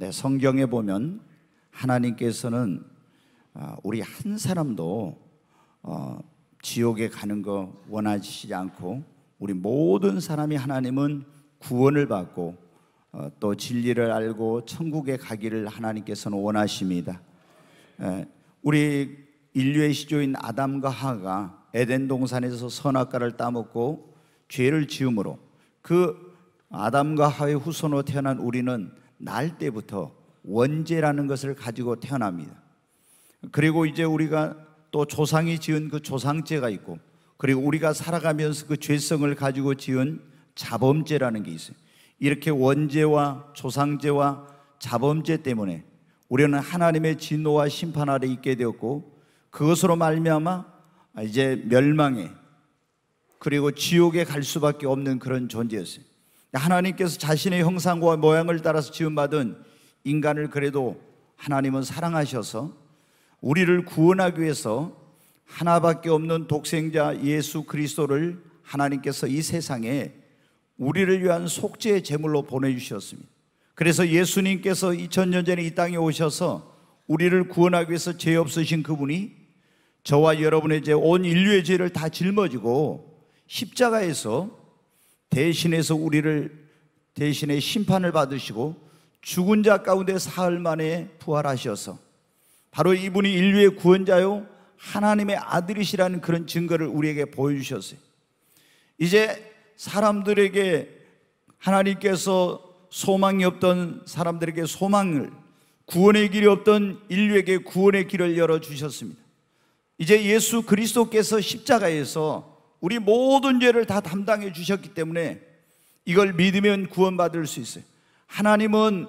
네, 성경에 보면 하나님께서는 아, 우리 한 사람도 어, 지옥에 가는 거 원하시지 않고 우리 모든 사람이 하나님은 구원을 받고 어, 또 진리를 알고 천국에 가기를 하나님께서는 원하십니다. 에, 예, 우리 인류의 시조인 아담과 하가 에덴 동산에서 선악과를 따먹고 죄를 지음으로 그 아담과 하의 후손으로 태어난 우리는 날 때부터 원죄라는 것을 가지고 태어납니다. 그리고 이제 우리가 또 조상이 지은 그 조상죄가 있고 그리고 우리가 살아가면서 그 죄성을 가지고 지은 자범죄라는 게 있어요. 이렇게 원죄와 조상죄와 자범죄 때문에 우리는 하나님의 진노와 심판 아래 있게 되었고 그것으로 말미암아 이제 멸망에 그리고 지옥에 갈 수밖에 없는 그런 존재였어요. 하나님께서 자신의 형상과 모양을 따라서 지음받은 인간을 그래도 하나님은 사랑하셔서 우리를 구원하기 위해서 하나밖에 없는 독생자 예수 그리스도를 하나님께서 이 세상에 우리를 위한 속죄의 제물로 보내주셨습니다. 그래서 예수님께서 2000년 전에 이 땅에 오셔서 우리를 구원하기 위해서 죄 없으신 그분이 저와 여러분의 죄, 온 인류의 죄를 다 짊어지고 십자가에서 대신해서 우리를 대신에 심판을 받으시고 죽은 자 가운데 사흘 만에 부활하셔서 바로 이분이 인류의 구원자요 하나님의 아들이시라는 그런 증거를 우리에게 보여주셨어요. 이제 사람들에게 하나님께서 소망이 없던 사람들에게 소망을 구원의 길이 없던 인류에게 구원의 길을 열어 주셨습니다. 이제 예수 그리스도께서 십자가에서 우리 모든 죄를 다 담당해 주셨기 때문에 이걸 믿으면 구원받을 수 있어요. 하나님은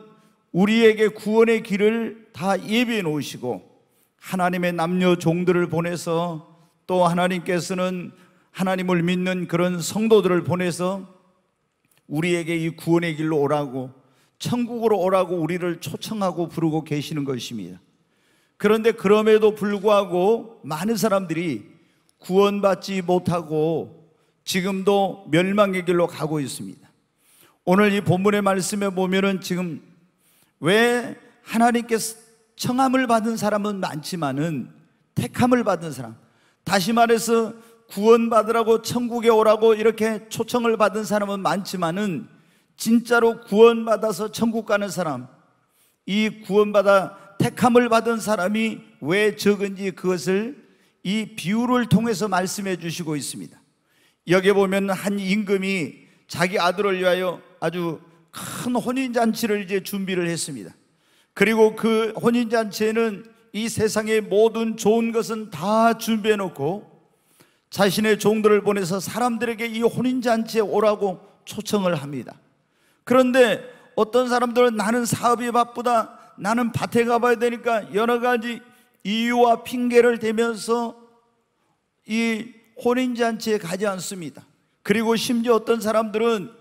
우리에게 구원의 길을 다 예비해 놓으시고 하나님의 남녀 종들을 보내서 또 하나님께서는 하나님을 믿는 그런 성도들을 보내서 우리에게 이 구원의 길로 오라고 천국으로 오라고 우리를 초청하고 부르고 계시는 것입니다. 그런데 그럼에도 불구하고 많은 사람들이 구원받지 못하고 지금도 멸망의 길로 가고 있습니다. 오늘 이 본문의 말씀에 보면은 지금 왜 하나님께 청함을 받은 사람은 많지만은 택함을 받은 사람, 다시 말해서 구원받으라고 천국에 오라고 이렇게 초청을 받은 사람은 많지만은 진짜로 구원받아서 천국 가는 사람, 이 구원받아 택함을 받은 사람이 왜 적은지 그것을 이 비유를 통해서 말씀해 주시고 있습니다. 여기 보면 한 임금이 자기 아들을 위하여 아주 큰 혼인잔치를 이제 준비를 했습니다. 그리고 그 혼인잔치에는 이 세상의 모든 좋은 것은 다 준비해 놓고 자신의 종들을 보내서 사람들에게 이 혼인잔치에 오라고 초청을 합니다. 그런데 어떤 사람들은 나는 사업이 바쁘다, 나는 밭에 가봐야 되니까 여러 가지 이유와 핑계를 대면서 이 혼인잔치에 가지 않습니다. 그리고 심지어 어떤 사람들은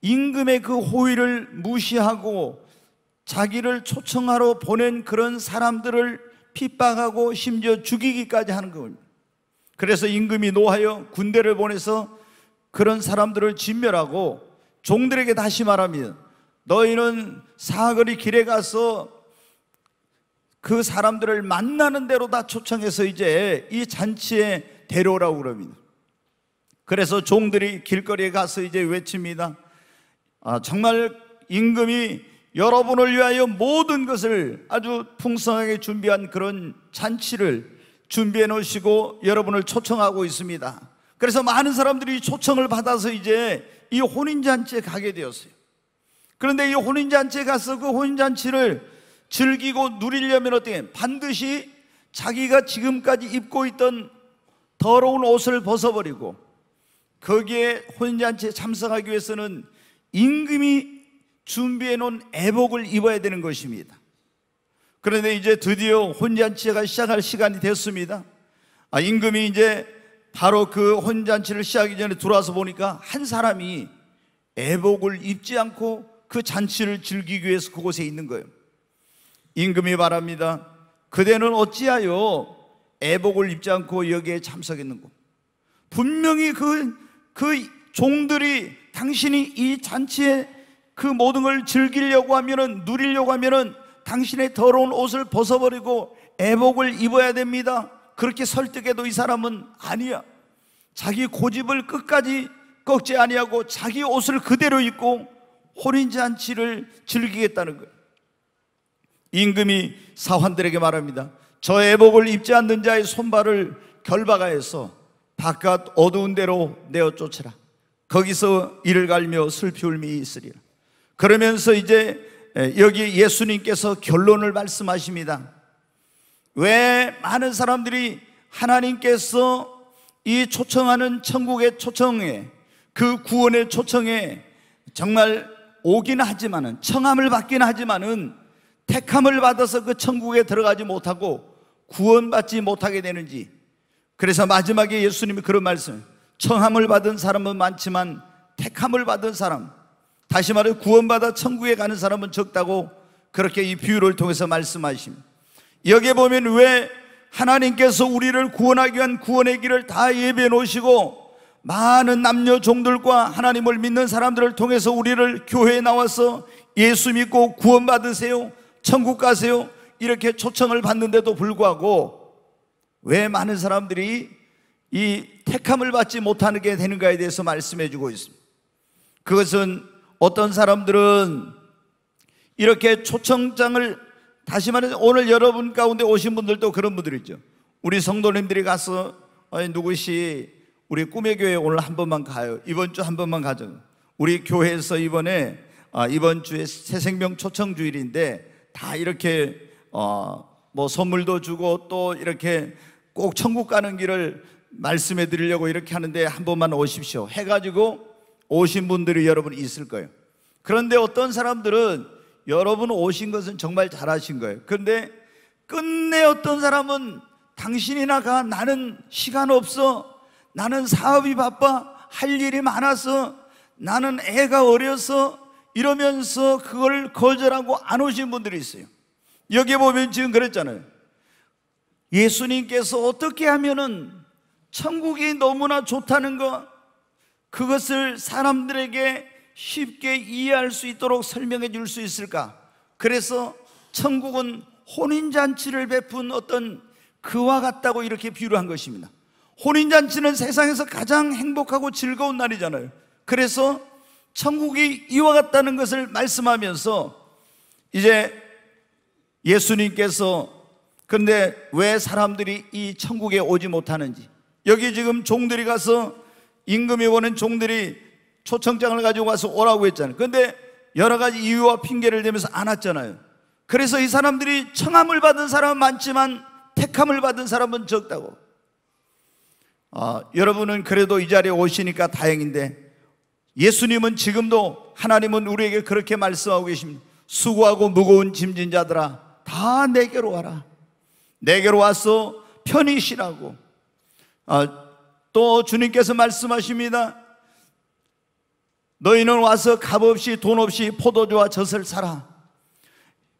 임금의 그 호의를 무시하고 자기를 초청하러 보낸 그런 사람들을 핍박하고 심지어 죽이기까지 하는 겁니다. 그래서 임금이 노하여 군대를 보내서 그런 사람들을 진멸하고 종들에게 다시 말하면 너희는 사거리 길에 가서 그 사람들을 만나는 대로 다 초청해서 이제 이 잔치에 데려오라고 그럽니다. 그래서 종들이 길거리에 가서 이제 외칩니다. 아, 정말 임금이 여러분을 위하여 모든 것을 아주 풍성하게 준비한 그런 잔치를 준비해 놓으시고 여러분을 초청하고 있습니다. 그래서 많은 사람들이 초청을 받아서 이제 이 혼인잔치에 가게 되었어요. 그런데 이 혼인잔치에 가서 그 혼인잔치를 즐기고 누리려면 어떻게 반드시 자기가 지금까지 입고 있던 더러운 옷을 벗어버리고 거기에 혼잔치에 참석하기 위해서는 임금이 준비해 놓은 애복을 입어야 되는 것입니다. 그런데 이제 드디어 혼잔치가 시작할 시간이 됐습니다. 아, 임금이 이제 바로 그 혼잔치를 시작하기 전에 들어와서 보니까 한 사람이 애복을 입지 않고 그 잔치를 즐기기 위해서 그곳에 있는 거예요. 임금이 말합니다 그대는 어찌하여 애복을 입지 않고 여기에 참석했는고? 분명히 그, 그 종들이 당신이 이 잔치에 그 모든 걸 즐기려고 하면은, 누리려고 하면은 당신의 더러운 옷을 벗어버리고 애복을 입어야 됩니다. 그렇게 설득해도 이 사람은 아니야. 자기 고집을 끝까지 꺾지 아니하고 자기 옷을 그대로 입고 혼인 잔치를 즐기겠다는 거예요. 임금이 사환들에게 말합니다. 저 애복을 입지 않는 자의 손발을 결박하여서 바깥 어두운 데로 내어 쫓으라. 거기서 이를 갈며 슬피 울미 있으리라. 그러면서 이제 여기 예수님께서 결론을 말씀하십니다. 왜 많은 사람들이 하나님께서 이 초청하는 천국의 초청에 그 구원의 초청에 정말 오긴 하지만은 청함을 받긴 하지만은 택함을 받아서 그 천국에 들어가지 못하고 구원받지 못하게 되는지 그래서 마지막에 예수님이 그런 말씀 청함을 받은 사람은 많지만 택함을 받은 사람 다시 말해 구원받아 천국에 가는 사람은 적다고 그렇게 이 비유를 통해서 말씀하십니다 여기에 보면 왜 하나님께서 우리를 구원하기 위한 구원의 길을 다 예비해 놓으시고 많은 남녀 종들과 하나님을 믿는 사람들을 통해서 우리를 교회에 나와서 예수 믿고 구원받으세요 천국 가세요. 이렇게 초청을 받는데도 불구하고 왜 많은 사람들이 이 택함을 받지 못하는 게 되는가에 대해서 말씀해 주고 있습니다. 그것은 어떤 사람들은 이렇게 초청장을 다시 말해서 오늘 여러분 가운데 오신 분들도 그런 분들이죠. 우리 성도님들이 가서 아니 누구시 우리 꿈의 교회 오늘 한 번만 가요. 이번 주 한 번만 가죠. 우리 교회에서 이번에 아, 이번 주에 새생명 초청 주일인데 다 이렇게 어뭐 선물도 주고 또 이렇게 꼭 천국 가는 길을 말씀해 드리려고 이렇게 하는데 한 번만 오십시오. 해가지고 오신 분들이 여러분 있을 거예요. 그런데 어떤 사람들은 여러분 오신 것은 정말 잘하신 거예요. 그런데 끝내 어떤 사람은 당신이나 가 나는 시간 없어 나는 사업이 바빠 할 일이 많아서 나는 애가 어려서 이러면서 그걸 거절하고 안 오신 분들이 있어요. 여기 보면 지금 그랬잖아요. 예수님께서 어떻게 하면은 천국이 너무나 좋다는 것, 그것을 사람들에게 쉽게 이해할 수 있도록 설명해 줄 수 있을까? 그래서 천국은 혼인잔치를 베푼 어떤 그와 같다고 이렇게 비유를 한 것입니다. 혼인잔치는 세상에서 가장 행복하고 즐거운 날이잖아요. 그래서 천국이 이와 같다는 것을 말씀하면서 이제 예수님께서 그런데 왜 사람들이 이 천국에 오지 못하는지 여기 지금 종들이 가서 임금이 오는 종들이 초청장을 가지고 가서 오라고 했잖아요. 그런데 여러 가지 이유와 핑계를 대면서 안 왔잖아요. 그래서 이 사람들이 청함을 받은 사람은 많지만 택함을 받은 사람은 적다고. 아, 여러분은 그래도 이 자리에 오시니까 다행인데 예수님은 지금도 하나님은 우리에게 그렇게 말씀하고 계십니다. 수고하고 무거운 짐진 자들아 다 내게로 와라. 내게로 와서 편히 쉬라고. 아, 또 주님께서 말씀하십니다. 너희는 와서 값없이 돈 없이 포도주와 젖을 사라.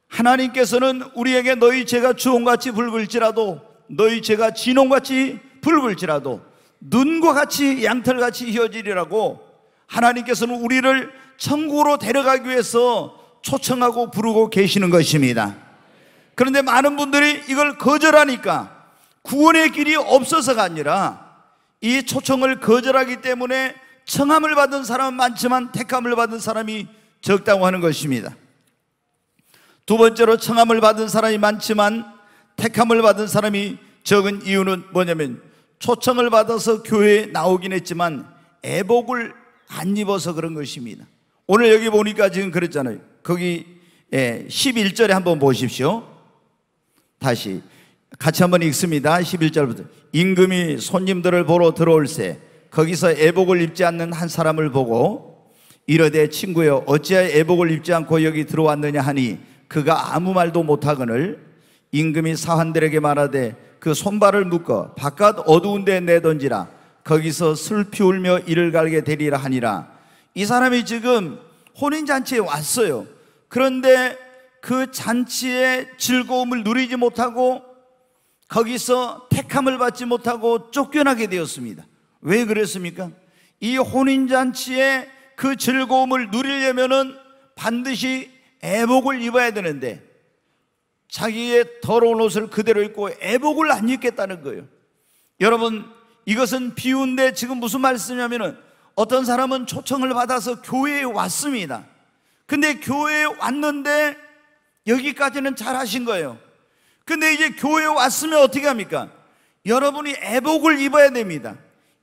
하나님께서는 우리에게 너희 죄가 주홍같이 붉을지라도 너희 죄가 진홍같이 붉을지라도 눈과 같이 양털같이 휘어지리라고 하나님께서는 우리를 천국으로 데려가기 위해서 초청하고 부르고 계시는 것입니다. 그런데 많은 분들이 이걸 거절하니까 구원의 길이 없어서가 아니라 이 초청을 거절하기 때문에 청함을 받은 사람은 많지만 택함을 받은 사람이 적다고 하는 것입니다. 두 번째로 청함을 받은 사람이 많지만 택함을 받은 사람이 적은 이유는 뭐냐면 초청을 받아서 교회에 나오긴 했지만 애복을 안 입어서 그런 것입니다. 오늘 여기 보니까 지금 그랬잖아요. 거기 예, 11절에 한번 보십시오. 다시 같이 한번 읽습니다. 11절부터 임금이 손님들을 보러 들어올세 거기서 애복을 입지 않는 한 사람을 보고 이러되 친구여 어찌하여 애복을 입지 않고 여기 들어왔느냐 하니 그가 아무 말도 못하거늘 임금이 사환들에게 말하되 그 손발을 묶어 바깥 어두운 데 내던지라 거기서 슬피 울며 이를 갈게 되리라 하니라. 이 사람이 지금 혼인잔치에 왔어요. 그런데 그 잔치의 즐거움을 누리지 못하고 거기서 택함을 받지 못하고 쫓겨나게 되었습니다. 왜 그랬습니까? 이 혼인잔치의 그 즐거움을 누리려면은 반드시 애복을 입어야 되는데 자기의 더러운 옷을 그대로 입고 애복을 안 입겠다는 거예요. 여러분, 이것은 비유인데 지금 무슨 말씀이냐면은 어떤 사람은 초청을 받아서 교회에 왔습니다. 근데 교회에 왔는데 여기까지는 잘 하신 거예요. 근데 이제 교회에 왔으면 어떻게 합니까? 여러분이 애복을 입어야 됩니다.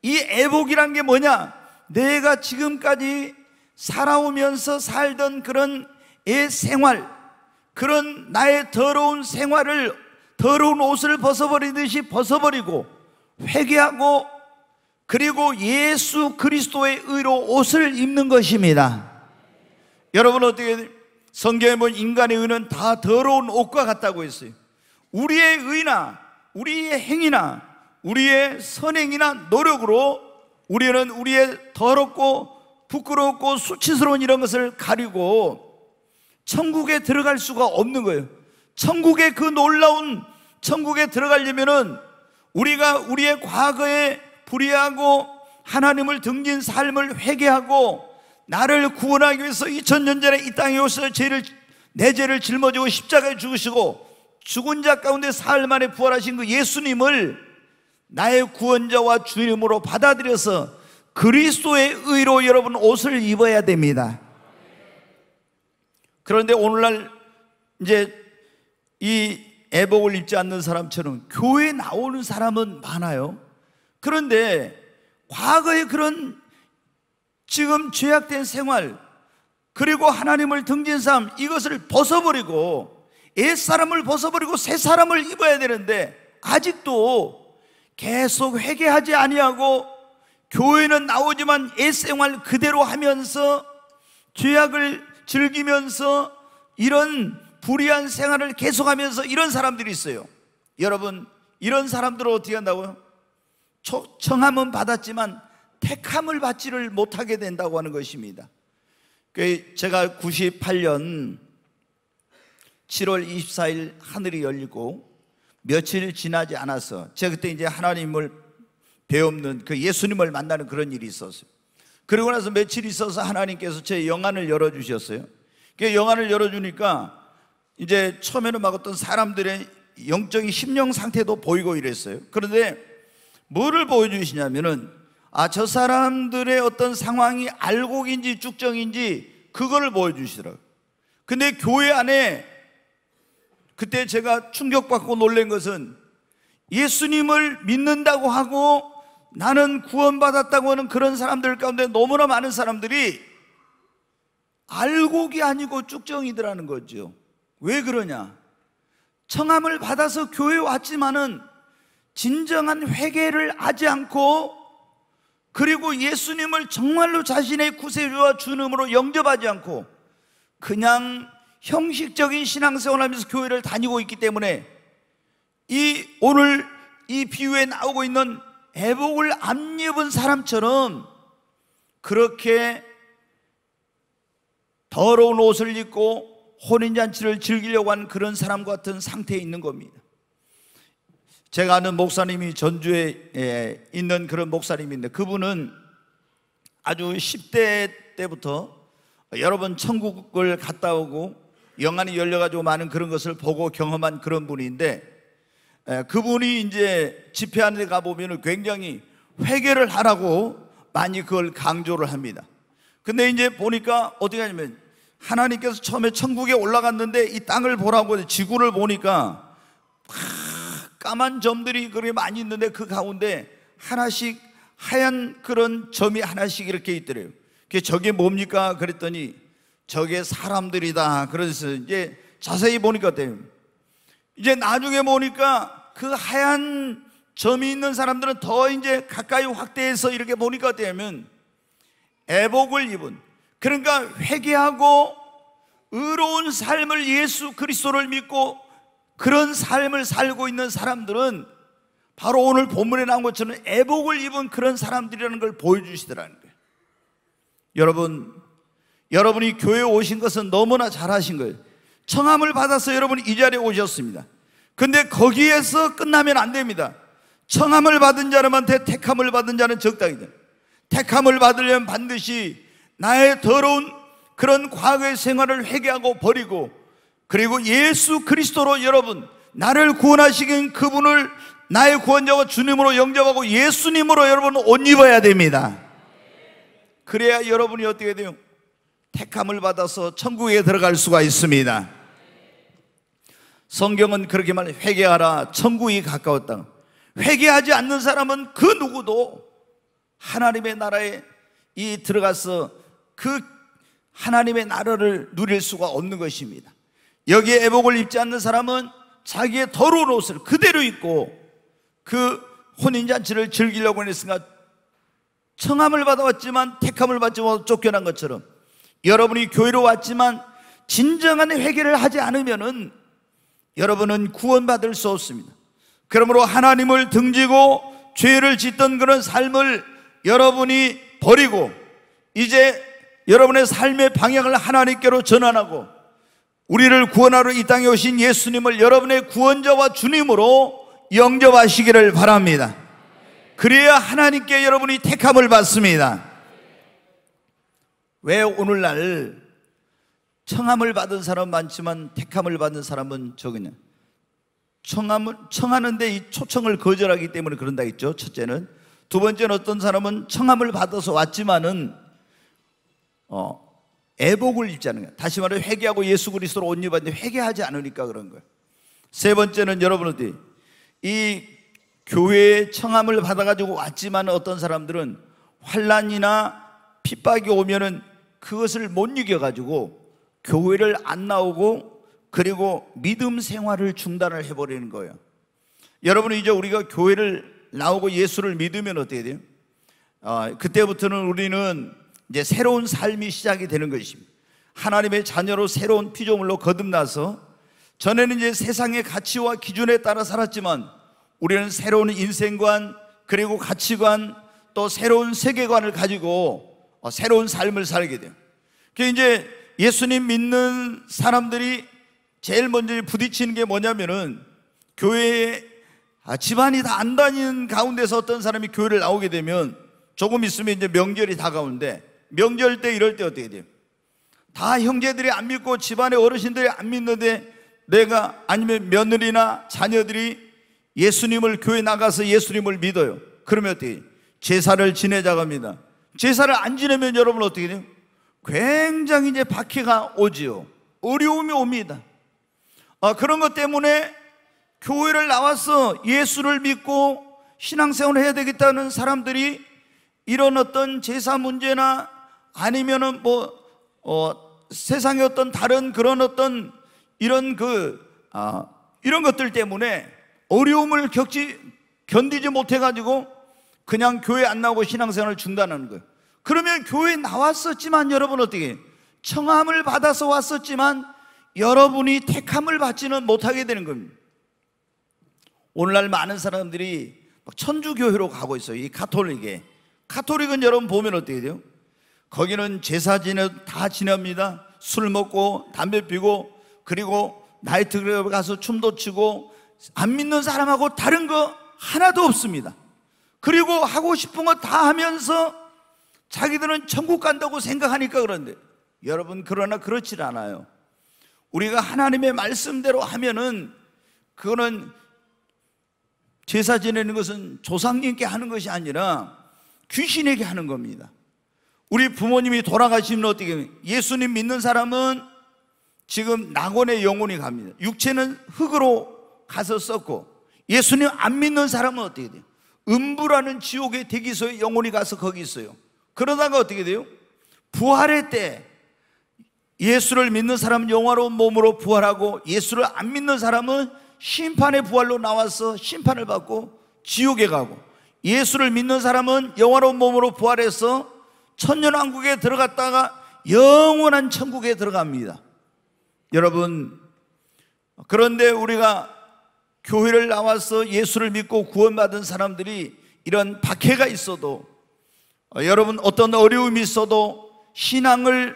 이 애복이란 게 뭐냐? 내가 지금까지 살아오면서 살던 그런 애 생활, 그런 나의 더러운 생활을 더러운 옷을 벗어버리듯이 벗어버리고 회개하고 그리고 예수 그리스도의 의로 옷을 입는 것입니다. 여러분 어떻게 성경에 보 인간의 의는 다 더러운 옷과 같다고 했어요. 우리의 의나 우리의 행위나 우리의 선행이나 노력으로 우리는 우리의 더럽고 부끄럽고 수치스러운 이런 것을 가리고 천국에 들어갈 수가 없는 거예요. 천국의 그 놀라운 천국에 들어가려면은 우리가 우리의 과거에 불의하고 하나님을 등진 삶을 회개하고 나를 구원하기 위해서 2000년 전에 이 땅에 오셔서 죄를 내 죄를 짊어지고 십자가에 죽으시고 죽은 자 가운데 사흘 만에 부활하신 그 예수님을 나의 구원자와 주님으로 받아들여서 그리스도의 의로 여러분 옷을 입어야 됩니다. 그런데 오늘날 이제 이 애복을 입지 않는 사람처럼 교회 에 나오는 사람은 많아요. 그런데 과거의 그런 지금 죄악된 생활 그리고 하나님을 등진 삶 이것을 벗어버리고 옛사람을 벗어버리고 새 사람을 입어야 되는데 아직도 계속 회개하지 아니하고 교회는 나오지만 옛생활 그대로 하면서 죄악을 즐기면서 이런 불의한 생활을 계속하면서 이런 사람들이 있어요. 여러분, 이런 사람들은 어떻게 한다고요? 초 청함은 받았지만 택함을 받지를 못하게 된다고 하는 것입니다. 그 제가 98년 7월 24일 하늘이 열리고 며칠 지나지 않아서 제가 그때 이제 하나님을 배우는 그 예수님을 만나는 그런 일이 있었어요. 그러고 나서 며칠 있어서 하나님께서 제 영안을 열어주셨어요. 그 영안을 열어주니까 이제 처음에는 막 어떤 사람들의 영적인 심령 상태도 보이고 이랬어요. 그런데 뭐를 보여주시냐면은 아, 저 사람들의 어떤 상황이 알곡인지 쭉정인지 그거를 보여주시더라고요. 근데 교회 안에 그때 제가 충격받고 놀란 것은 예수님을 믿는다고 하고 나는 구원받았다고 하는 그런 사람들 가운데 너무나 많은 사람들이 알곡이 아니고 쭉정이더라는 거죠. 왜 그러냐? 청함을 받아서 교회 왔지만은 진정한 회개를 하지 않고 그리고 예수님을 정말로 자신의 구세주와 주님으로 영접하지 않고 그냥 형식적인 신앙생활 하면서 교회를 다니고 있기 때문에 이 오늘 이 비유에 나오고 있는 애복을 안 입은 사람처럼 그렇게 더러운 옷을 입고 혼인잔치를 즐기려고 한 그런 사람 같은 상태에 있는 겁니다. 제가 아는 목사님이 전주에 예, 있는 그런 목사님인데 그분은 아주 10대 때부터 여러 번 천국을 갔다 오고 영안이 열려가지고 많은 그런 것을 보고 경험한 그런 분인데 예, 그분이 이제 집회하는 데 가보면 굉장히 회개를 하라고 많이 그걸 강조를 합니다. 근데 이제 보니까 어떻게 하냐면 하나님께서 처음에 천국에 올라갔는데 이 땅을 보라고 지구를 보니까 아, 까만 점들이 그렇게 많이 있는데 그 가운데 하나씩 하얀 그런 점이 하나씩 이렇게 있더래요. 그게 저게 뭡니까? 그랬더니 저게 사람들이다. 그래서 이제 자세히 보니까 돼요. 이제 나중에 보니까 그 하얀 점이 있는 사람들은 더 이제 가까이 확대해서 이렇게 보니까 되면 애복을 입은 그러니까 회개하고 의로운 삶을 예수 그리스도를 믿고 그런 삶을 살고 있는 사람들은 바로 오늘 본문에 나온 것처럼 애복을 입은 그런 사람들이라는 걸 보여주시더라는 거예요. 여러분, 여러분이 교회 오신 것은 너무나 잘하신 거예요. 청함을 받아서 여러분이 이 자리에 오셨습니다. 근데 거기에서 끝나면 안 됩니다. 청함을 받은 자람한테 택함을 받은 자는 적당이다. 택함을 받으려면 반드시 나의 더러운 그런 과거의 생활을 회개하고 버리고 그리고 예수 그리스도로 여러분 나를 구원하시긴 그분을 나의 구원자와 주님으로 영접하고 예수님으로 여러분 옷 입어야 됩니다. 그래야 여러분이 어떻게 돼요? 택함을 받아서 천국에 들어갈 수가 있습니다. 성경은 그렇게 말해 회개하라 천국이 가까웠다. 회개하지 않는 사람은 그 누구도 하나님의 나라에 이 들어가서 그 하나님의 나라를 누릴 수가 없는 것입니다. 여기에 애복을 입지 않는 사람은 자기의 더러운 옷을 그대로 입고 그 혼인잔치를 즐기려고 했으니까 청함을 받아왔지만 택함을 받지 못하고 쫓겨난 것처럼 여러분이 교회로 왔지만 진정한 회개를 하지 않으면 여러분은 구원받을 수 없습니다. 그러므로 하나님을 등지고 죄를 짓던 그런 삶을 여러분이 버리고 이제 여러분의 삶의 방향을 하나님께로 전환하고 우리를 구원하러 이 땅에 오신 예수님을 여러분의 구원자와 주님으로 영접하시기를 바랍니다. 그래야 하나님께 여러분이 택함을 받습니다. 왜 오늘날 청함을 받은 사람 많지만 택함을 받은 사람은 적으냐? 청함을 청하는데 이 초청을 거절하기 때문에 그런다 했죠. 첫째는 두 번째는 어떤 사람은 청함을 받아서 왔지만은 어, 애복을 입지 않는 거예요. 다시 말해 회개하고 예수 그리스도로 옷 입었는데 회개하지 않으니까 그런 거예요. 세 번째는 여러분 들이이 교회의 청함을 받아가지고 왔지만 어떤 사람들은 환란이나 핍박이 오면은 그것을 못 이겨가지고 교회를 안 나오고 그리고 믿음 생활을 중단을 해버리는 거예요. 여러분 이제 우리가 교회를 나오고 예수를 믿으면 어떻게 돼요? 아, 그때부터는 우리는 이제 새로운 삶이 시작이 되는 것입니다. 하나님의 자녀로 새로운 피조물로 거듭나서 전에는 이제 세상의 가치와 기준에 따라 살았지만 우리는 새로운 인생관 그리고 가치관 또 새로운 세계관을 가지고 어, 새로운 삶을 살게 돼요. 그 이제 예수님 믿는 사람들이 제일 먼저 부딪히는 게 뭐냐면은 교회에 아, 집안이 다 안 다니는 가운데서 어떤 사람이 교회를 나오게 되면 조금 있으면 이제 명절이 다가오는데 명절 때 이럴 때 어떻게 돼요? 다 형제들이 안 믿고 집안의 어르신들이 안 믿는데 내가 아니면 며느리나 자녀들이 예수님을 교회 나가서 예수님을 믿어요. 그러면 어떻게 돼요? 제사를 지내자갑니다. 제사를 안 지내면 여러분 어떻게 돼요? 굉장히 이제 박해가 오지요. 어려움이 옵니다. 아, 그런 것 때문에 교회를 나와서 예수를 믿고 신앙생활을 해야 되겠다는 사람들이 이런 어떤 제사 문제나 아니면은 뭐 어, 세상의 어떤 다른 그런 어떤 이런 그 아, 이런 것들 때문에 어려움을 겪지 견디지 못해 가지고 그냥 교회 안 나오고 신앙생활을 준다는 거예요. 그러면 교회 나왔었지만 여러분 어떻게 청함을 받아서 왔었지만 여러분이 택함을 받지는 못하게 되는 겁니다. 오늘날 많은 사람들이 천주교회로 가고 있어요. 이 카톨릭에. 카톨릭은 여러분 보면 어떻게 돼요? 거기는 제사 지내 다 지냅니다. 술 먹고 담배 피고 그리고 나이트클럽 가서 춤도 추고 안 믿는 사람하고 다른 거 하나도 없습니다. 그리고 하고 싶은 거 다 하면서 자기들은 천국 간다고 생각하니까 그런데 여러분 그러나 그렇지 않아요. 우리가 하나님의 말씀대로 하면은 그거는 제사 지내는 것은 조상님께 하는 것이 아니라 귀신에게 하는 겁니다. 우리 부모님이 돌아가시면 어떻게 예수님 믿는 사람은 지금 낙원의 영혼이 갑니다. 육체는 흙으로 가서 썩고 예수님 안 믿는 사람은 어떻게 돼요? 음부라는 지옥의 대기소에 영혼이 가서 거기 있어요. 그러다가 어떻게 돼요? 부활의 때 예수를 믿는 사람은 영화로운 몸으로 부활하고 예수를 안 믿는 사람은 심판의 부활로 나와서 심판을 받고 지옥에 가고 예수를 믿는 사람은 영화로운 몸으로 부활해서 천년왕국에 들어갔다가 영원한 천국에 들어갑니다. 여러분, 그런데 우리가 교회를 나와서 예수를 믿고 구원받은 사람들이 이런 박해가 있어도 여러분 어떤 어려움이 있어도 신앙을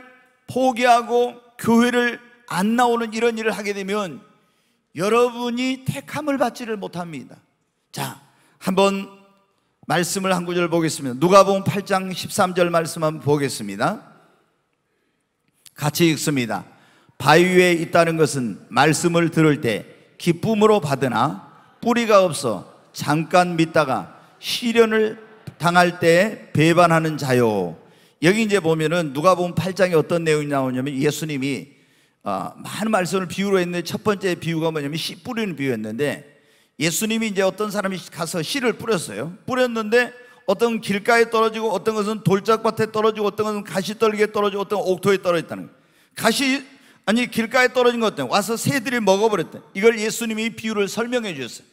포기하고 교회를 안 나오는 이런 일을 하게 되면 여러분이 택함을 받지를 못합니다. 자, 한번 말씀을 한 구절 보겠습니다. 누가복음 8장 13절 말씀 한번 보겠습니다. 같이 읽습니다. 바위 에 있다는 것은 말씀을 들을 때 기쁨으로 받으나 뿌리가 없어 잠깐 믿다가 시련을 당할 때 배반하는 자요. 여기 이제 보면은 누가 보면 8장에 어떤 내용이 나오냐면 예수님이 어, 많은 말씀을 비유로 했는데 첫 번째 비유가 뭐냐면 씨 뿌리는 비유였는데 예수님이 이제 어떤 사람이 가서 씨를 뿌렸어요. 뿌렸는데 어떤 길가에 떨어지고 어떤 것은 돌짝밭에 떨어지고 어떤 것은 가시떨기에 떨어지고 어떤 옥토에 떨어졌다는 거예요. 가시 아니 길가에 떨어진 것 때문에 와서 새들이 먹어버렸대. 이걸 예수님이 비유를 설명해 주셨어요.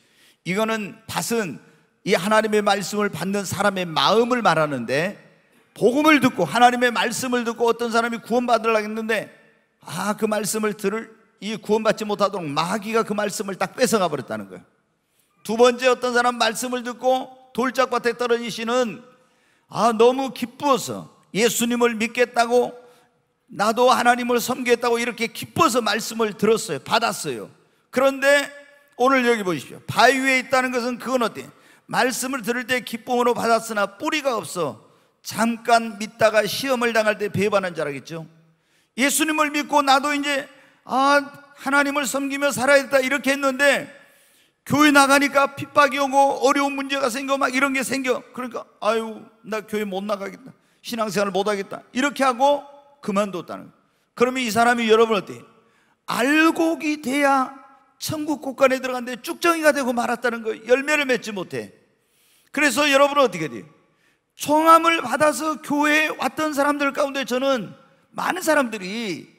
이거는 밭은 이 하나님의 말씀을 받는 사람의 마음을 말하는데 복음을 듣고 하나님의 말씀을 듣고 어떤 사람이 구원받으려고 했는데 아 그 말씀을 들을 이 구원받지 못하도록 마귀가 그 말씀을 딱 뺏어가 버렸다는 거예요. 두 번째 어떤 사람 말씀을 듣고 돌짝밭에 떨어지시는 아 너무 기뻐서 예수님을 믿겠다고 나도 하나님을 섬기겠다고 이렇게 기뻐서 말씀을 들었어요 받았어요 그런데 오늘 여기 보십시오 바위 위에 있다는 것은 그건 어때? 말씀을 들을 때 기쁨으로 받았으나 뿌리가 없어 잠깐 믿다가 시험을 당할 때 배반한 줄알겠죠 예수님을 믿고 나도 이제 아 하나님을 섬기며 살아야겠다 이렇게 했는데 교회 나가니까 핍박이 오고 어려운 문제가 생겨 막 이런 게 생겨. 그러니까 아유 나 교회 못 나가겠다. 신앙생활 못 하겠다. 이렇게 하고 그만뒀다는 거예요. 그러면 이 사람이 여러분 어때? 알곡이 돼야 천국 국간에 들어갔는데 쭉정이가 되고 말았다는 거예요. 열매를 맺지 못해. 그래서 여러분은 어떻게 돼요? 총함을 받아서 교회에 왔던 사람들 가운데 저는 많은 사람들이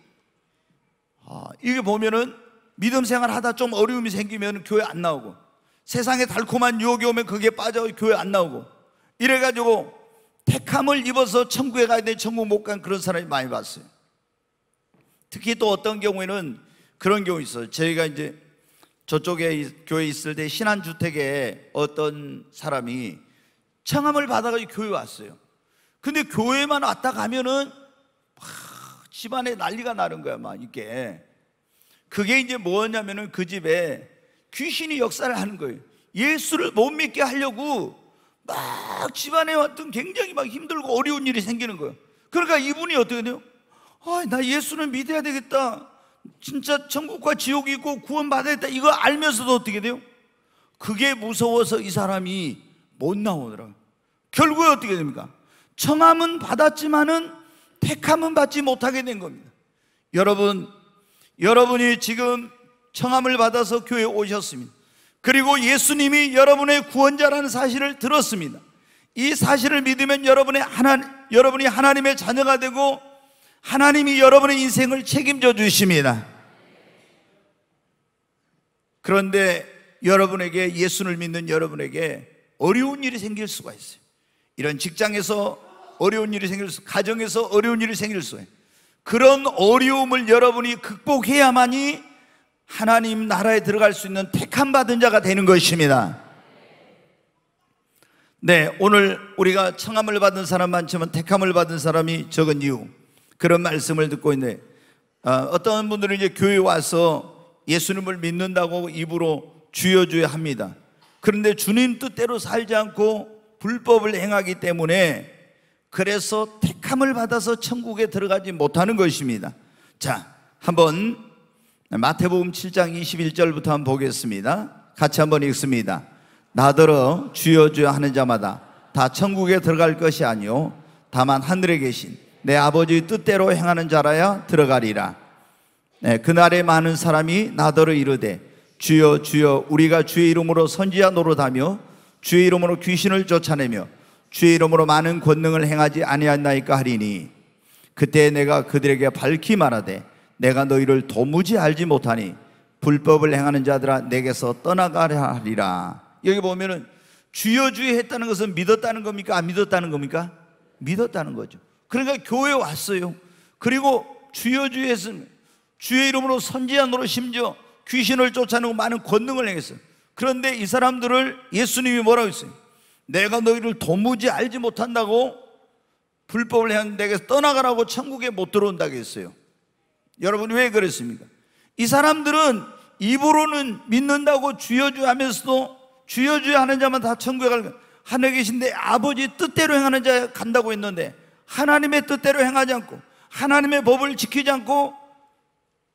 아, 이게 보면은 믿음 생활 하다 좀 어려움이 생기면 교회 안 나오고 세상에 달콤한 유혹이 오면 그게 빠져 교회 안 나오고 이래가지고 택함을 입어서 천국에 가야 되는데 천국 못 간 그런 사람이 많이 봤어요. 특히 또 어떤 경우에는 그런 경우 있어요. 저희가 이제 저쪽에 교회 있을 때 신한주택에 어떤 사람이 청함을 받아가지고 교회 왔어요. 근데 교회만 왔다 가면은 막 집안에 난리가 나는 거야, 막 이게. 그게 이제 뭐였냐면은 그 집에 귀신이 역사를 하는 거예요. 예수를 못 믿게 하려고 막 집안에 왔던 굉장히 막 힘들고 어려운 일이 생기는 거예요. 그러니까 이분이 어떻게 돼요? 아, 나 예수는 믿어야 되겠다. 진짜 천국과 지옥이 있고 구원받아야겠다. 이거 알면서도 어떻게 돼요? 그게 무서워서 이 사람이 못 나오더라. 결국에 어떻게 됩니까? 청함은 받았지만은 택함은 받지 못하게 된 겁니다. 여러분, 여러분이 지금 청함을 받아서 교회에 오셨습니다. 그리고 예수님이 여러분의 구원자라는 사실을 들었습니다. 이 사실을 믿으면 여러분의 하나, 여러분이 하나님의 자녀가 되고 하나님이 여러분의 인생을 책임져 주십니다. 그런데 여러분에게 예수를 믿는 여러분에게 어려운 일이 생길 수가 있어요. 이런 직장에서 어려운 일이 생길 수, 가정에서 어려운 일이 생길 수 있어요. 그런 어려움을 여러분이 극복해야만이 하나님 나라에 들어갈 수 있는 택함 받은 자가 되는 것입니다. 네, 오늘 우리가 청함을 받은 사람 많지만 택함을 받은 사람이 적은 이유 그런 말씀을 듣고 있네. 아, 어떤 분들은 이제 교회 와서 예수님을 믿는다고 입으로 주여 주여 합니다. 그런데 주님 뜻대로 살지 않고 불법을 행하기 때문에 그래서 택함을 받아서 천국에 들어가지 못하는 것입니다. 자, 한번 마태복음 7장 21절부터 한번 보겠습니다. 같이 한번 읽습니다. 나더러 주여 주여 하는 자마다 다 천국에 들어갈 것이 아니요 다만 하늘에 계신 내 아버지의 뜻대로 행하는 자라야 들어가리라. 네, 그날에 많은 사람이 나더러 이르되 주여 주여 우리가 주의 이름으로 선지자 노릇하며 주의 이름으로 귀신을 쫓아내며 주의 이름으로 많은 권능을 행하지 아니하였나이까 하리니 그때 내가 그들에게 밝히 말하되 내가 너희를 도무지 알지 못하니 불법을 행하는 자들아 내게서 떠나가라 하리라 여기 보면은 주여 주의 했다는 것은 믿었다는 겁니까? 안 믿었다는 겁니까? 믿었다는 거죠 그러니까 교회 왔어요 그리고 주여 주의 했으면 주의 이름으로 선지한으로 심지어 귀신을 쫓아내고 많은 권능을 행했어요 그런데 이 사람들을 예수님이 뭐라고 했어요? 내가 너희를 도무지 알지 못한다고 불법을 행한 내게서 떠나가라고 천국에 못 들어온다고 했어요. 여러분 왜 그랬습니까? 이 사람들은 입으로는 믿는다고 주여주 하면서도 주여주 하는 자만 다 천국에 갈 하늘에 계신데 아버지 뜻대로 행하는 자 간다고 했는데 하나님의 뜻대로 행하지 않고 하나님의 법을 지키지 않고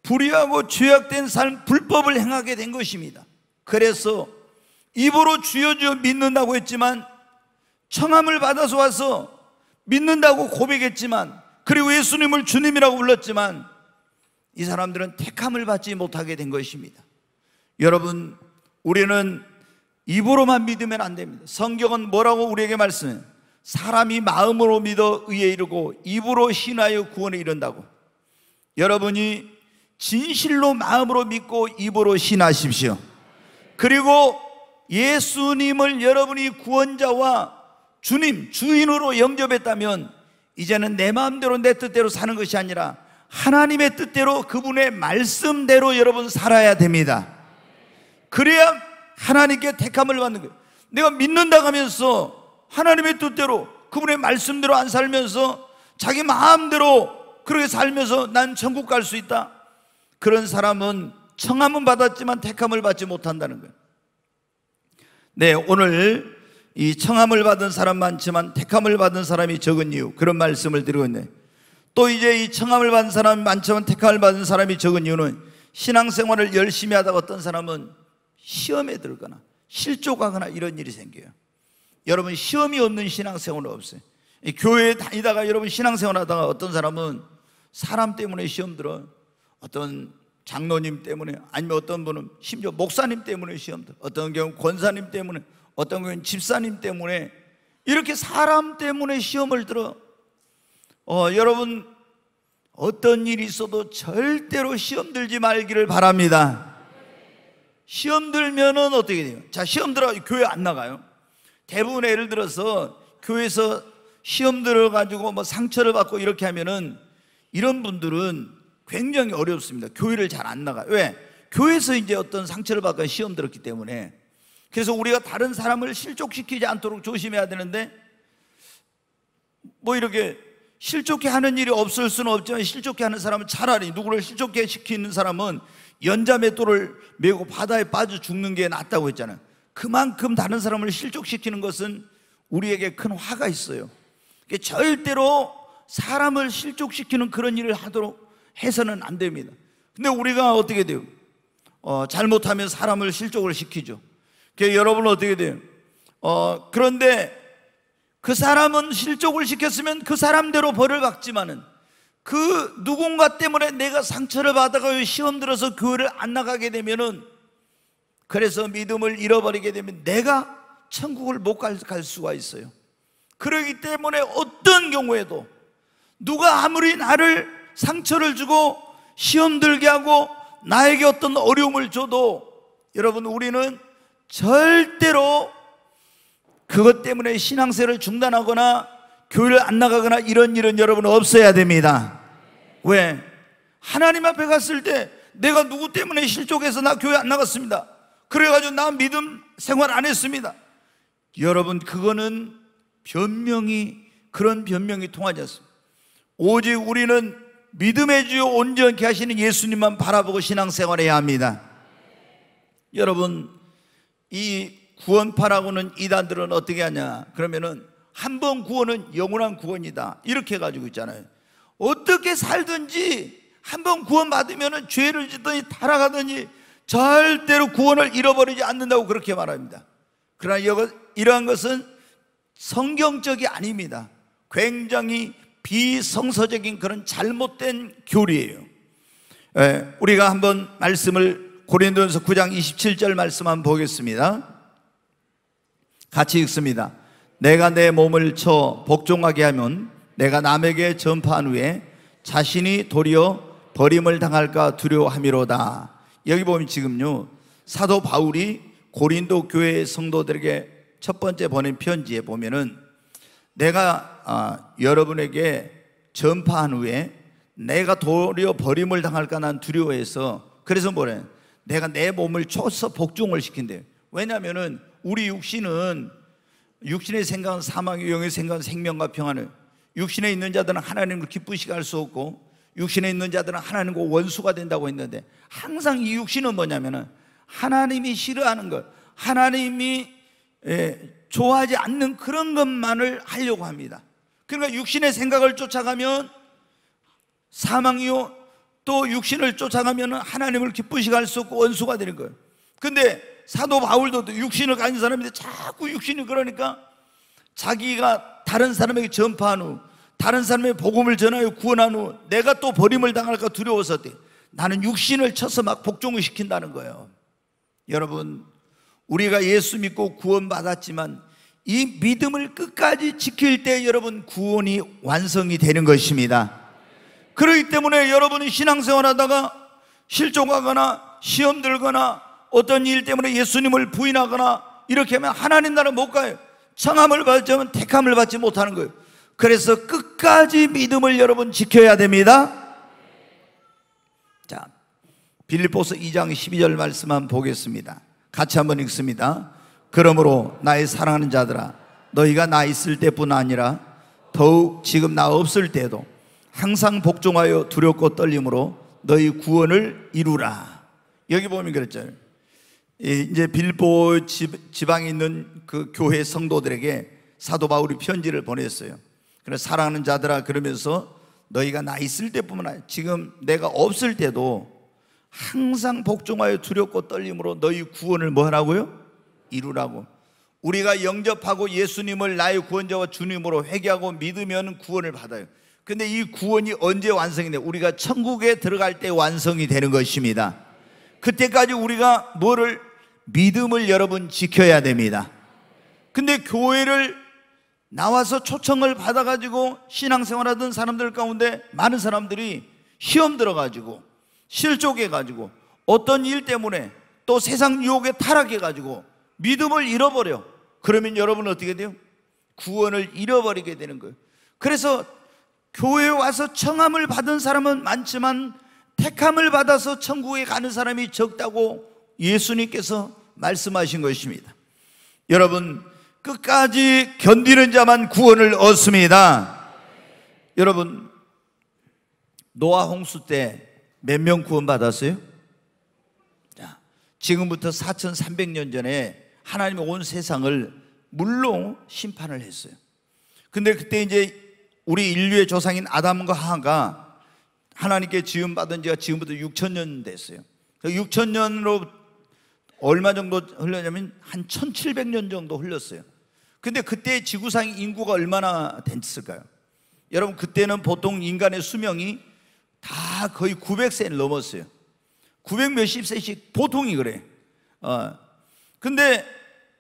불의하고 죄악된 삶 불법을 행하게 된 것입니다. 그래서 입으로 주여 주여 믿는다고 했지만 청함을 받아서 와서 믿는다고 고백했지만 그리고 예수님을 주님이라고 불렀지만 이 사람들은 택함을 받지 못하게 된 것입니다. 여러분, 우리는 입으로만 믿으면 안 됩니다. 성경은 뭐라고 우리에게 말씀해? 사람이 마음으로 믿어 의에 이르고 입으로 신하여 구원에 이른다고. 여러분이 진실로 마음으로 믿고 입으로 신하십시오. 그리고 예수님을 여러분이 구원자와 주님, 주인으로 영접했다면 이제는 내 마음대로 내 뜻대로 사는 것이 아니라 하나님의 뜻대로 그분의 말씀대로 여러분 살아야 됩니다. 그래야 하나님께 택함을 받는 거예요. 내가 믿는다 하면서 하나님의 뜻대로 그분의 말씀대로 안 살면서 자기 마음대로 그렇게 살면서 난 천국 갈 수 있다. 그런 사람은 청함은 받았지만 택함을 받지 못한다는 거예요. 네, 오늘 이 청함을 받은 사람 많지만 택함을 받은 사람이 적은 이유 그런 말씀을 드리고 있네. 또 이제 이 청함을 받은 사람 많지만 택함을 받은 사람이 적은 이유는 신앙생활을 열심히 하다가 어떤 사람은 시험에 들거나 실족하거나 이런 일이 생겨요. 여러분 시험이 없는 신앙생활은 없어요. 교회 에 다니다가 여러분 신앙생활 하다가 어떤 사람은 사람 때문에 시험 들어 어떤 장로님 때문에 아니면 어떤 분은 심지어 목사님 때문에 시험들 어떤 경우 권사님 때문에 어떤 경우는 집사님 때문에 이렇게 사람 때문에 시험을 들어 어, 여러분 어떤 일이 있어도 절대로 시험 들지 말기를 바랍니다 시험 들면은 어떻게 돼요? 자 시험 들어 교회 안 나가요 대부분 예를 들어서 교회에서 시험 들어가지고 뭐 상처를 받고 이렇게 하면은 이런 분들은 굉장히 어렵습니다. 교회를 잘 안 나가. 왜? 교회에서 이제 어떤 상처를 받거나 시험 들었기 때문에. 그래서 우리가 다른 사람을 실족시키지 않도록 조심해야 되는데 뭐 이렇게 실족해 하는 일이 없을 수는 없지만 실족해 하는 사람은 차라리 누구를 실족해 시키는 사람은 연자맷돌를 메고 바다에 빠져 죽는 게 낫다고 했잖아요. 그만큼 다른 사람을 실족시키는 것은 우리에게 큰 화가 있어요. 그러니까 절대로 사람을 실족시키는 그런 일을 하도록 해서는 안 됩니다. 근데 우리가 어떻게 돼요? 어, 잘못하면 사람을 실족을 시키죠. 그 여러분 어떻게 돼요? 어, 그런데 그 사람은 실족을 시켰으면 그 사람대로 벌을 받지만은 그 누군가 때문에 내가 상처를 받아가 고 시험 들어서 교회를 안 나가게 되면은 그래서 믿음을 잃어버리게 되면 내가 천국을 못 갈 수가 있어요. 그러기 때문에 어떤 경우에도 누가 아무리 나를 상처를 주고 시험 들게 하고 나에게 어떤 어려움을 줘도 여러분 우리는 절대로 그것 때문에 신앙생활을 중단하거나 교회를 안 나가거나 이런 일은 여러분 없어야 됩니다. 왜? 하나님 앞에 갔을 때 내가 누구 때문에 실족해서 나 교회 안 나갔습니다. 그래가지고 나 믿음 생활 안 했습니다. 여러분 그거는 변명이 그런 변명이 통하지 않습니다. 오직 우리는 믿음의 주요 온전케 하시는 예수님만 바라보고 신앙생활해야 합니다. 여러분 이 구원파라고는 이단들은 어떻게 하냐? 그러면은 한 번 구원은 영원한 구원이다. 이렇게 가지고 있잖아요. 어떻게 살든지 한 번 구원받으면은 죄를 짓더니 타락하더니 절대로 구원을 잃어버리지 않는다고 그렇게 말합니다. 그러나 이러한 것은 성경적이 아닙니다. 굉장히 비성서적인 그런 잘못된 교리예요. 예, 우리가 한번 말씀을 고린도전서 9장 27절 말씀 한번 보겠습니다. 같이 읽습니다. 내가 내 몸을 쳐 복종하게 하면 내가 남에게 전파한 후에 자신이 도리어 버림을 당할까 두려워함이로다. 여기 보면 지금요. 사도 바울이 고린도 교회의 성도들에게 첫 번째 보낸 편지에 보면은 내가 아, 여러분에게 전파한 후에 내가 도리어 버림을 당할까 난 두려워해서 그래서 뭐래? 내가 내 몸을 쳐서 복종을 시킨대. 왜냐면은 우리 육신은 육신의 생각은 사망의 영의 생각은 생명과 평안을 육신에 있는 자들은 하나님을 기쁘시게 할 수 없고 육신에 있는 자들은 하나님과 원수가 된다고 했는데 항상 이 육신은 뭐냐면은 하나님이 싫어하는 것, 하나님이 예, 좋아하지 않는 그런 것만을 하려고 합니다. 그러니까 육신의 생각을 쫓아가면 사망이요. 또 육신을 쫓아가면 하나님을 기쁘시게 할 수 없고 원수가 되는 거예요. 근데 사도 바울도 육신을 가진 사람인데 자꾸 육신이 그러니까 자기가 다른 사람에게 전파한 후 다른 사람의 복음을 전하여 구원한 후 내가 또 버림을 당할까 두려워서 나는 육신을 쳐서 막 복종을 시킨다는 거예요. 여러분 우리가 예수 믿고 구원받았지만 이 믿음을 끝까지 지킬 때 여러분 구원이 완성이 되는 것입니다. 그러기 때문에 여러분이 신앙생활 하다가 실종하거나 시험 들거나 어떤 일 때문에 예수님을 부인하거나 이렇게 하면 하나님 나라 못 가요. 창함을 받지 면 택함을 받지 못하는 거예요. 그래서 끝까지 믿음을 여러분 지켜야 됩니다. 자, 빌립보서 2장 12절 말씀 한 보겠습니다. 같이 한 번 읽습니다. 그러므로 나의 사랑하는 자들아 너희가 나 있을 때뿐 아니라 더욱 지금 나 없을 때도 항상 복종하여 두렵고 떨림으로 너희 구원을 이루라. 여기 보면 그랬잖아요. 이제 빌보 지방에 있는 그 교회 성도들에게 사도 바울이 편지를 보냈어요. 그래 사랑하는 자들아 그러면서 너희가 나 있을 때뿐만 아니라 지금 내가 없을 때도 항상 복종하여 두렵고 떨림으로 너희 구원을 뭐 하라고요? 이루라고. 우리가 영접하고 예수님을 나의 구원자와 주님으로 회개하고 믿으면 구원을 받아요. 근데 이 구원이 언제 완성이 돼? 우리가 천국에 들어갈 때 완성이 되는 것입니다. 그때까지 우리가 뭐를 믿음을 여러분 지켜야 됩니다. 근데 교회를 나와서 초청을 받아가지고 신앙생활 하던 사람들 가운데 많은 사람들이 시험 들어가지고 실족해가지고 어떤 일 때문에 또 세상 유혹에 타락해가지고 믿음을 잃어버려. 그러면 여러분 어떻게 돼요? 구원을 잃어버리게 되는 거예요. 그래서 교회에 와서 청함을 받은 사람은 많지만 택함을 받아서 천국에 가는 사람이 적다고 예수님께서 말씀하신 것입니다. 여러분, 끝까지 견디는 자만 구원을 얻습니다. 여러분, 노아 홍수 때 몇명 구원받았어요? 자, 지금부터 4,300년 전에 하나님이 온 세상을 물론 심판을 했어요. 근데 그때 이제 우리 인류의 조상인 아담과 하가 하나님께 지음받은 지가 지금부터 6천년 됐어요. 6천년으로 그 얼마 정도 흘렀냐면 한 1700년 정도 흘렀어요. 근데 그때 지구상 인구가 얼마나 됐을까요? 여러분, 그때는 보통 인간의 수명이 다 거의 900세를 넘었어요. 900 몇십 세씩 보통이 그래. 어. 근데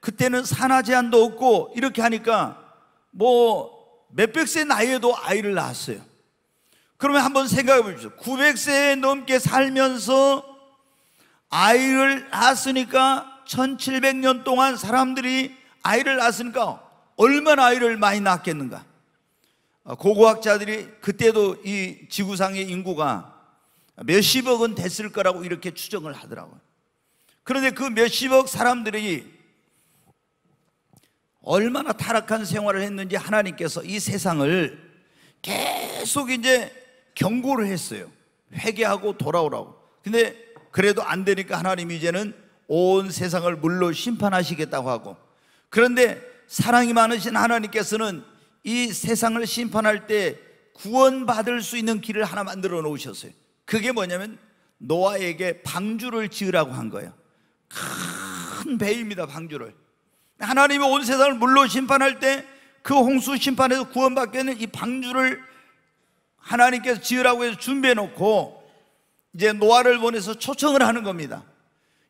그때는 산하 제한도 없고 이렇게 하니까 뭐 몇백 세 나이에도 아이를 낳았어요. 그러면 한번 생각해 보십시오. 900세 넘게 살면서 아이를 낳았으니까 1700년 동안 사람들이 아이를 낳았으니까 얼마나 아이를 많이 낳았겠는가? 어, 고고학자들이 그때도 이 지구상의 인구가 몇십억은 됐을 거라고 이렇게 추정을 하더라고요. 그런데 그 몇십억 사람들이 얼마나 타락한 생활을 했는지 하나님께서 이 세상을 계속 이제 경고를 했어요. 회개하고 돌아오라고. 근데 그래도 안 되니까 하나님이 이제는 온 세상을 물로 심판하시겠다고 하고. 그런데 사랑이 많으신 하나님께서는 이 세상을 심판할 때 구원받을 수 있는 길을 하나 만들어 놓으셨어요. 그게 뭐냐면 노아에게 방주를 지으라고 한 거예요. 큰 배입니다, 방주를. 하나님이 온 세상을 물로 심판할 때 그 홍수 심판에서 구원받게 하는 이 방주를 하나님께서 지으라고 해서 준비해 놓고 이제 노아를 보내서 초청을 하는 겁니다.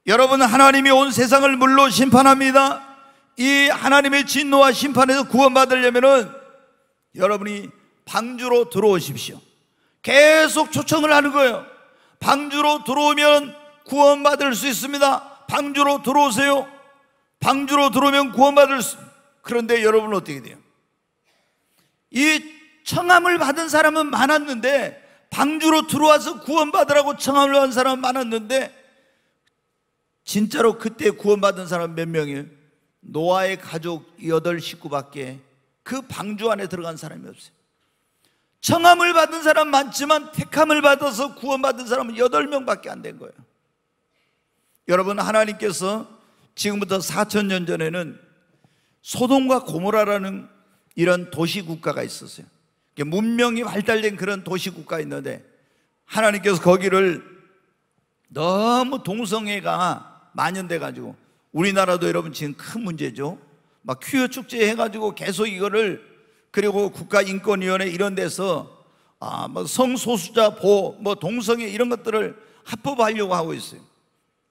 여러분, 하나님이 온 세상을 물로 심판합니다. 이 하나님의 진노와 심판에서 구원받으려면은 여러분이 방주로 들어오십시오. 계속 초청을 하는 거예요. 방주로 들어오면 구원받을 수 있습니다. 방주로 들어오세요. 방주로 들어오면 구원받을 수. 그런데 여러분 어떻게 돼요? 이 청함을 받은 사람은 많았는데 방주로 들어와서 구원받으라고 청함을 받은 사람은 많았는데 진짜로 그때 구원받은 사람 몇 명이에요? 노아의 가족 8 식구밖에 그 방주 안에 들어간 사람이 없어요. 청함을 받은 사람 많지만 택함을 받아서 구원받은 사람은 8명밖에 안 된 거예요. 여러분 하나님께서 지금부터 4천 년 전에는 소돔과 고모라라는 이런 도시 국가가 있었어요. 문명이 발달된 그런 도시 국가 있는데 하나님께서 거기를 너무 동성애가 만연돼 가지고 우리나라도 여러분 지금 큰 문제죠. 막 큐어 축제 해가지고 계속 이거를 그리고 국가인권위원회 이런 데서 아, 뭐 성소수자 보호, 뭐 동성애 이런 것들을 합법하려고 하고 있어요.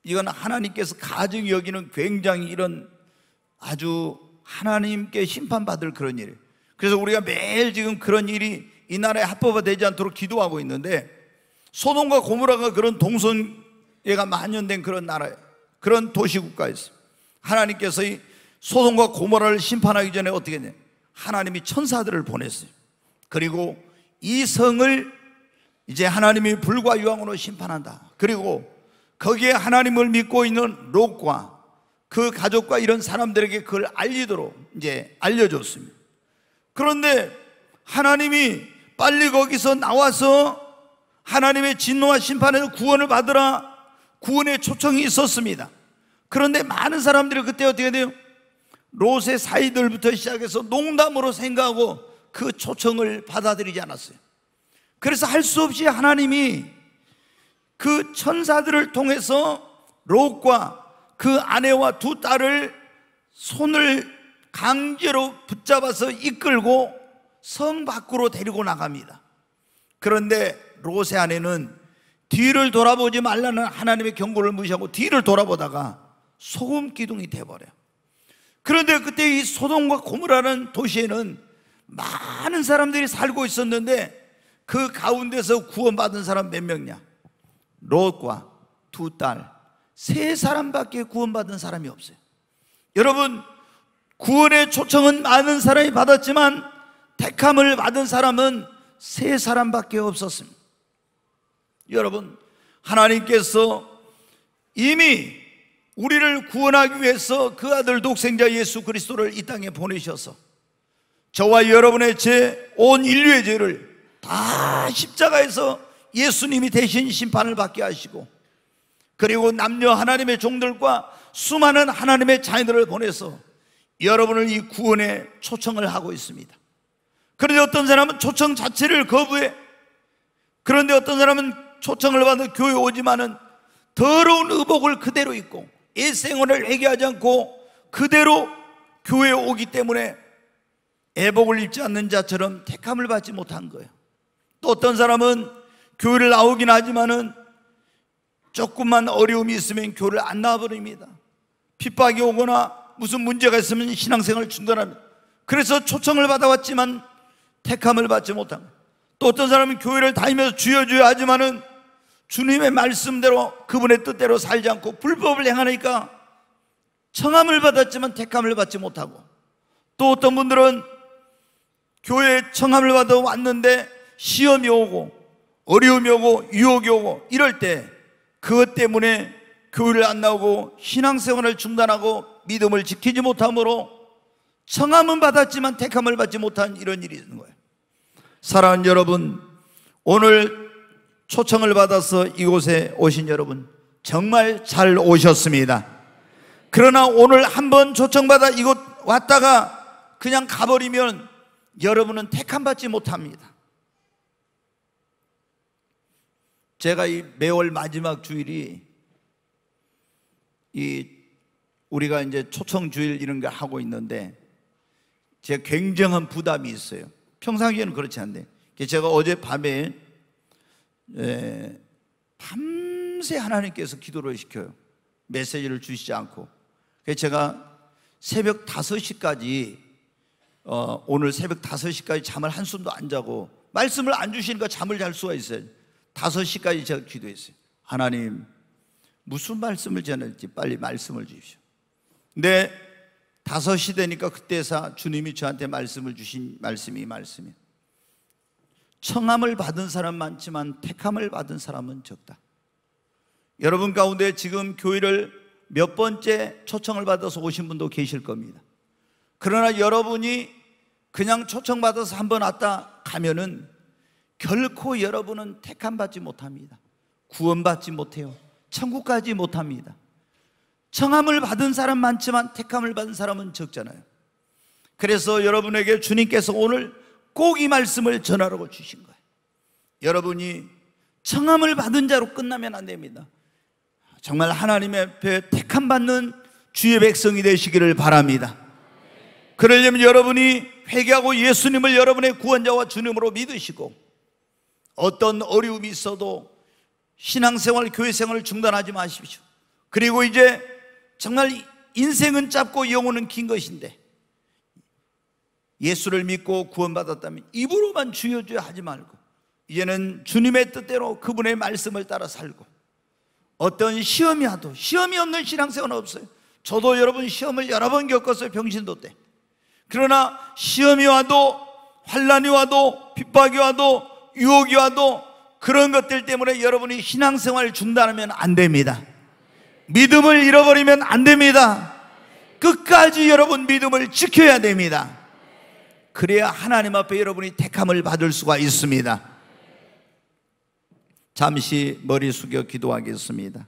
이건 하나님께서 가증 여기는 굉장히 이런 아주 하나님께 심판받을 그런 일 그래서 우리가 매일 지금 그런 일이 이 나라에 합법화되지 않도록 기도하고 있는데 소동과고무라가 그런 동성애가 만연된 그런 나라에 그런 도시국가에서 하나님께서 이 소동과 고모라를 심판하기 전에 어떻게 했냐? 하나님이 천사들을 보냈어요. 그리고 이 성을 이제 하나님이 불과 유황으로 심판한다. 그리고 거기에 하나님을 믿고 있는 롯과 그 가족과 이런 사람들에게 그걸 알리도록 이제 알려줬습니다. 그런데 하나님이 빨리 거기서 나와서 하나님의 진노와 심판에서 구원을 받으라 구원의 초청이 있었습니다. 그런데 많은 사람들이 그때 어떻게 돼요? 롯의 사이들부터 시작해서 농담으로 생각하고 그 초청을 받아들이지 않았어요. 그래서 할 수 없이 하나님이 그 천사들을 통해서 롯과 그 아내와 두 딸을 손을 강제로 붙잡아서 이끌고 성 밖으로 데리고 나갑니다. 그런데 롯의 아내는 뒤를 돌아보지 말라는 하나님의 경고를 무시하고 뒤를 돌아보다가 소금 기둥이 돼버려요. 그런데 그때 이소동과 고모라는 도시에는 많은 사람들이 살고 있었는데 그 가운데서 구원받은 사람 몇 명이냐? 롯과 두 딸, 세 사람밖에 구원받은 사람이 없어요. 여러분, 구원의 초청은 많은 사람이 받았지만 택함을 받은 사람은 세 사람밖에 없었습니다. 여러분, 하나님께서 이미 우리를 구원하기 위해서 그 아들 독생자 예수 그리스도를 이 땅에 보내셔서 저와 여러분의 죄, 온 인류의 죄를 다 십자가에서 예수님이 대신 심판을 받게 하시고 그리고 남녀 하나님의 종들과 수많은 하나님의 자녀들을 보내서 여러분을 이 구원에 초청을 하고 있습니다. 그런데 어떤 사람은 초청 자체를 거부해. 그런데 어떤 사람은 초청을 받은 교회 오지만은 더러운 의복을 그대로 입고 옛 생활을 회개하지 않고 그대로 교회에 오기 때문에 애복을 입지 않는 자처럼 택함을 받지 못한 거예요. 또 어떤 사람은 교회를 나오긴 하지만은 조금만 어려움이 있으면 교회를 안 나와버립니다. 핍박이 오거나 무슨 문제가 있으면 신앙생활 중단합니다. 그래서 초청을 받아왔지만 택함을 받지 못한 거예요. 또 어떤 사람은 교회를 다니면서 주여 주여 하지만은 주님의 말씀대로 그분의 뜻대로 살지 않고 불법을 행하니까 청함을 받았지만 택함을 받지 못하고 또 어떤 분들은 교회에 청함을 받아 왔는데 시험이 오고 어려움이 오고 유혹이 오고 이럴 때 그것 때문에 교회를 안 나오고 신앙생활을 중단하고 믿음을 지키지 못함으로 청함은 받았지만 택함을 받지 못한 이런 일이 있는 거예요. 사랑하는 여러분, 오늘 초청을 받아서 이곳에 오신 여러분 정말 잘 오셨습니다. 그러나 오늘 한번 초청받아 이곳 왔다가 그냥 가버리면 여러분은 택함 받지 못합니다. 제가 이 매월 마지막 주일이 이 우리가 이제 초청 주일 이런 거 하고 있는데 제 굉장한 부담이 있어요. 평상시에는 그렇지 않대. 제가 어제 밤에 예, 밤새 하나님께서 기도를 시켜요. 메시지를 주시지 않고. 그래서 제가 새벽 5시까지, 어, 오늘 새벽 5시까지 잠을 한숨도 안 자고, 말씀을 안 주시니까 잠을 잘 수가 있어요. 5시까지 제가 기도했어요. 하나님, 무슨 말씀을 전할지 빨리 말씀을 주십시오. 근데 5시 되니까 그때서 주님이 저한테 말씀을 주신 말씀이 말씀이에요. 청함을 받은 사람 많지만 택함을 받은 사람은 적다. 여러분 가운데 지금 교회를 몇 번째 초청을 받아서 오신 분도 계실 겁니다. 그러나 여러분이 그냥 초청받아서 한번 왔다 가면은 결코 여러분은 택함받지 못합니다. 구원받지 못해요. 천국까지 못합니다. 청함을 받은 사람 많지만 택함을 받은 사람은 적잖아요. 그래서 여러분에게 주님께서 오늘 꼭이 말씀을 전하라고 주신 거예요. 여러분이 청함을 받은 자로 끝나면 안 됩니다. 정말 하나님의 앞에 택함 받는 주의 백성이 되시기를 바랍니다. 그러려면 여러분이 회개하고 예수님을 여러분의 구원자와 주님으로 믿으시고 어떤 어려움이 있어도 신앙생활, 교회생활을 중단하지 마십시오. 그리고 이제 정말 인생은 짧고 영혼은 긴 것인데 예수를 믿고 구원받았다면 입으로만 주여 주여 하지 말고 이제는 주님의 뜻대로 그분의 말씀을 따라 살고 어떤 시험이 와도 시험이 없는 신앙생활은 없어요. 저도 여러분 시험을 여러 번 겪었어요. 병신도 때. 그러나 시험이 와도 환란이 와도 핍박이 와도 유혹이 와도 그런 것들 때문에 여러분이 신앙생활을 중단하면 안 됩니다. 믿음을 잃어버리면 안 됩니다. 끝까지 여러분 믿음을 지켜야 됩니다. 그래야 하나님 앞에 여러분이 택함을 받을 수가 있습니다. 잠시 머리 숙여 기도하겠습니다.